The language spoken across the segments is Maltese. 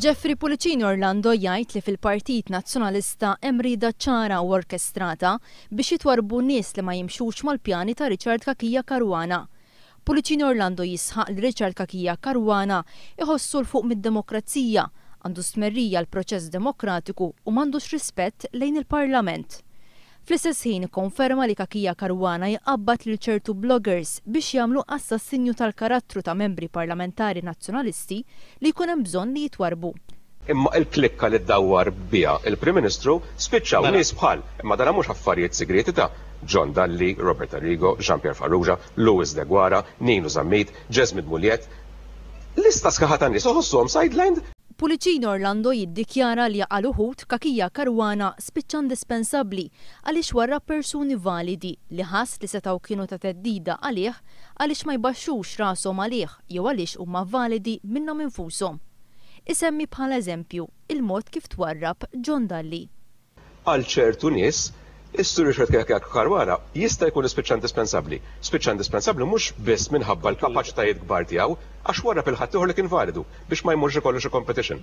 Jeffrey Pulicini Orlando jgħid li fil-Partit Nazzjonalista hemm rida ċara u orkestrata biex jitwarbu nies li ma jimxux mal-pjani ta' Richard Kakija Karwana. Pulicini Orlando jisħaq li Richard Kakija Karwana iħossu l-fuq mid-demokrazija, għandu smerrija l-proċess demokratiku u m'għandux rispett lejn il-Parlament. Fl-istess ħin konferma li Kakija Karwana jqabbat lil ċertu bloggers biex jagħmlu assassinju tal-karattru ta' membri parlamentari nazzjonalisti li jkun hemm bżonn li jitwarbu. Imma il-klikka li ddawwar biha il-Prim Ministru spiċċaw mela. nies bħal, imma dara mhux affarijiet segreti ta' John Dalli, Robert Arrigo, Jean-Pierre Farrugia, Louis De Guara, Nino Zammit, Jasmine Mulliet lista sħaħat għanni soħossu għom sidelined Puliċin Orlando jiddikjara li għal uħut kakija karwana spiċċan dispensabli għaliex warra persuni validi li ħass li setaw kienu ta' teddida għalih għaliex ma jbaxxux rasom għalih jew għaliex huma validi minnhom infushom. Isemmi bħala eżempju il-mod kif twarrab John Dalli. Għal ċertu nies Is-sur Richard Karwana jista' jkun ispiċċa indispensabbli. Spiċċa indispensabbli mhux biss minħabba l-kapaċitajiet kbar tiegħu għax wara fil-ħadd li kien validu biex ma jmurx ikollux competition.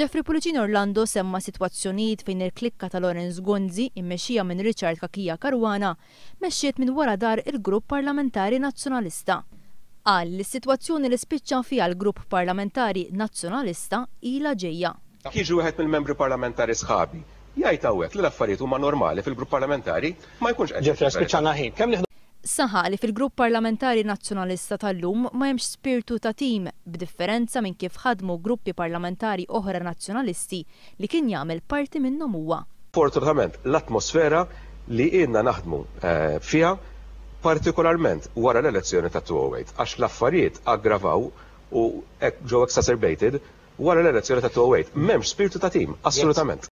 Jeffrey Pulicin Orlando semma sitwazzjonijiet fejn il-klikka ta' Lorenz Gonzi immexxija minn Richard Kakija Karwana mexxiet minn wara dar il-Grupp Parlamentari Nazzjonalista. Qal li s-sitwazzjoni li spiċċa fiha l-Grupp Parlamentari Nazzjonalista ila ġejja. Kiġu wieħed mill-membri parlamentari sħabi jgħid hawnhekk li l-affarijiet huma normali fil-grupp parlamentari ma jkunx qed. Saħa li fil-grupp parlamentari nazzjonalista tal-lum ma jemx spirtu ta' tim, b'differenza minn kif ħadmu gruppi parlamentari oħra nazzjonalisti li kien jagħmel parti minnhom huwa. Fortunatament l-atmosfera li inna naħdmu eh, fiha partikolarment wara l-elezzjoni ta' 2008 għax l-affarijiet aggravaw u ġew exacerbated wara l-elezzjoni ta' 2008 m'hemmx spirtu ta' tim, assolutament.